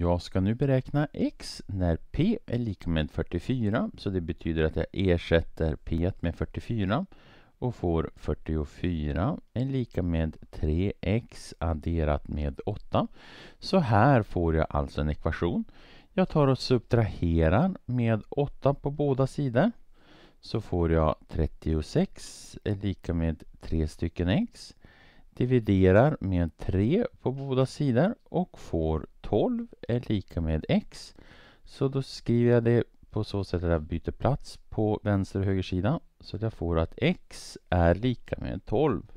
Jag ska nu beräkna x när p är lika med 44 så det betyder att jag ersätter p med 44 och får 44 är lika med 3x adderat med 8. Så här får jag alltså en ekvation. Jag tar och subtraherar med 8 på båda sidor så får jag 36 är lika med 3 stycken x dividerar med 3 på båda sidor och får 12 är lika med x. Så då skriver jag det på så sätt att jag byter plats på vänster och höger sida. Så att jag får att x är lika med 12.